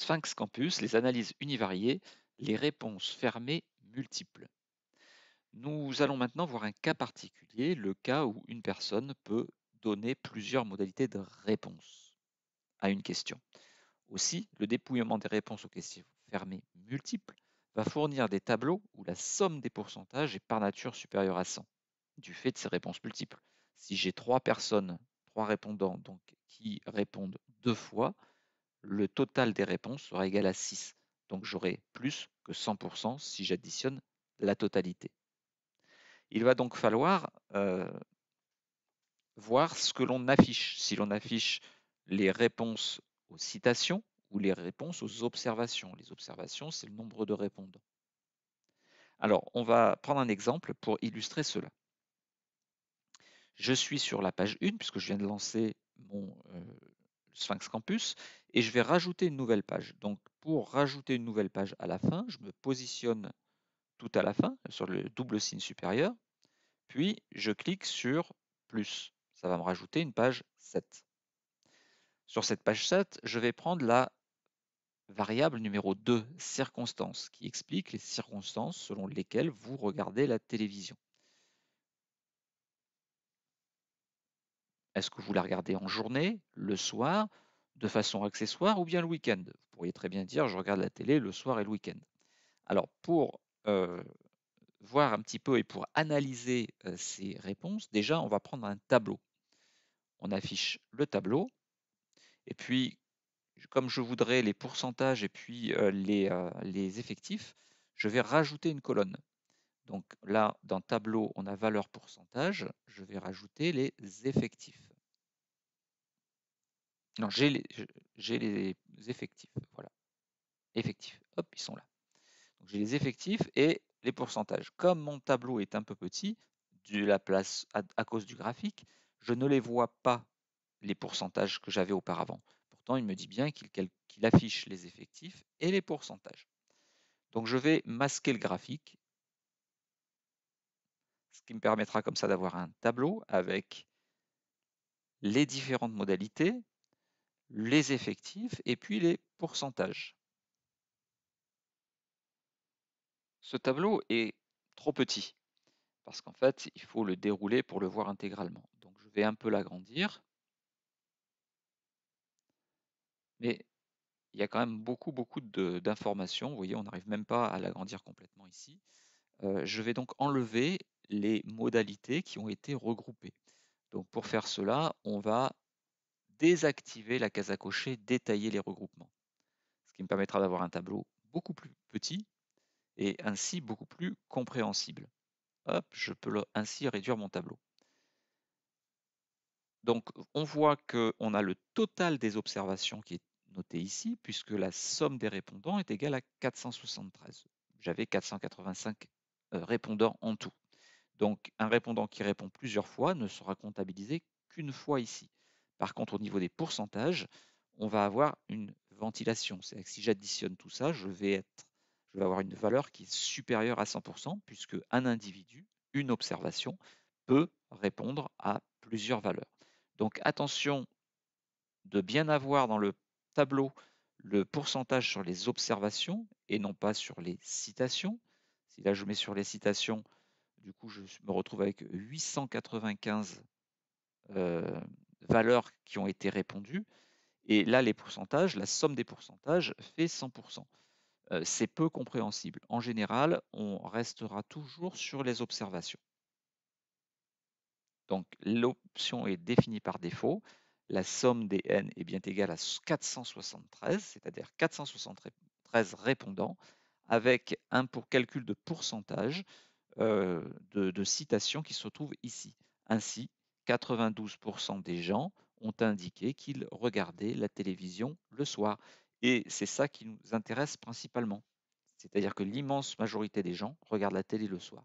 Sphinx Campus, les analyses univariées, les réponses fermées multiples. Nous allons maintenant voir un cas particulier, le cas où une personne peut donner plusieurs modalités de réponse à une question. Aussi, le dépouillement des réponses aux questions fermées multiples va fournir des tableaux où la somme des pourcentages est par nature supérieure à 100, du fait de ces réponses multiples. Si j'ai trois personnes, trois répondants donc, qui répondent deux fois, le total des réponses sera égal à 6. Donc j'aurai plus que 100% si j'additionne la totalité. Il va donc falloir euh, voir ce que l'on affiche. Si l'on affiche les réponses aux citations ou les réponses aux observations. Les observations, c'est le nombre de répondants. Alors, on va prendre un exemple pour illustrer cela. Je suis sur la page 1, puisque je viens de lancer mon euh, Sphinx Campus, et je vais rajouter une nouvelle page. Donc pour rajouter une nouvelle page à la fin, je me positionne tout à la fin sur le double signe supérieur, puis je clique sur plus. Ça va me rajouter une page 7. Sur cette page 7, je vais prendre la variable numéro 2, circonstances, qui explique les circonstances selon lesquelles vous regardez la télévision. Est-ce que vous la regardez en journée, le soir de façon accessoire ou bien le week-end. Vous pourriez très bien dire, je regarde la télé le soir et le week-end. Alors, pour voir un petit peu et pour analyser ces réponses, déjà, on va prendre un tableau. On affiche le tableau, et puis, comme je voudrais les pourcentages et puis les, les effectifs, je vais rajouter une colonne. Donc là, dans tableau, on a valeur pourcentage, je vais rajouter les effectifs. Non, j'ai les, effectifs. Voilà. Effectifs. Hop, ils sont là. J'ai les effectifs et les pourcentages. Comme mon tableau est un peu petit, la place à, cause du graphique, je ne les vois pas les pourcentages que j'avais auparavant. Pourtant, il me dit bien qu'il affiche les effectifs et les pourcentages. Donc je vais masquer le graphique, ce qui me permettra comme ça d'avoir un tableau avec les différentes modalités, les effectifs et puis les pourcentages. Ce tableau est trop petit parce qu'en fait, il faut le dérouler pour le voir intégralement. Donc je vais un peu l'agrandir. Mais il y a quand même beaucoup, beaucoup d'informations. Vous voyez, on n'arrive même pas à l'agrandir complètement ici. Euh, je vais donc enlever les modalités qui ont été regroupées. Donc pour faire cela, on va désactiver la case à cocher détailler les regroupements, ce qui me permettra d'avoir un tableau beaucoup plus petit et ainsi beaucoup plus compréhensible. Hop, je peux ainsi réduire mon tableau. Donc on voit qu'on a le total des observations qui est noté ici, puisque la somme des répondants est égale à 473. J'avais 485 euh, répondants en tout. Donc un répondant qui répond plusieurs fois ne sera comptabilisé qu'une fois ici. Par contre, au niveau des pourcentages, on va avoir une ventilation. C'est-à-dire que si j'additionne tout ça, je vais, avoir une valeur qui est supérieure à 100%, puisque un individu, une observation, peut répondre à plusieurs valeurs. Donc attention de bien avoir dans le tableau le pourcentage sur les observations et non pas sur les citations. Si là je mets sur les citations, du coup je me retrouve avec 895 valeurs qui ont été répondues. Et là, les pourcentages, la somme des pourcentages fait 100%. Euh, c'est peu compréhensible. En général, on restera toujours sur les observations. Donc l'option est définie par défaut. La somme des n est bien égale à 473, c'est-à-dire 473 répondants, avec un pour calcul de pourcentage euh, de, de citations qui se trouve ici. Ainsi, 92% des gens ont indiqué qu'ils regardaient la télévision le soir. Et c'est ça qui nous intéresse principalement. C'est-à-dire que l'immense majorité des gens regardent la télé le soir.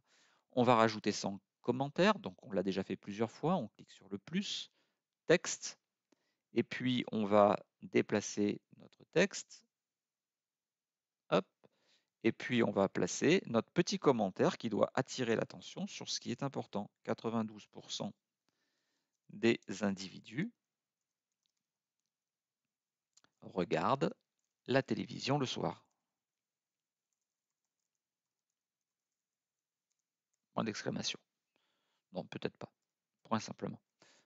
On va rajouter son commentaire, donc on l'a déjà fait plusieurs fois, on clique sur le plus, texte, et puis on va déplacer notre texte, hop, et puis on va placer notre petit commentaire qui doit attirer l'attention sur ce qui est important. 92% des individus regardent la télévision le soir. Point d'exclamation. Non, peut-être pas. Point simplement.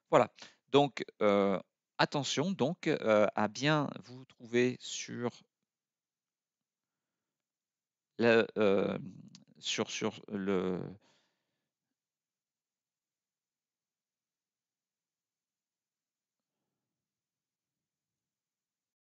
Voilà. Donc, euh, attention donc euh, à bien vous trouver sur, le, euh, sur, sur le,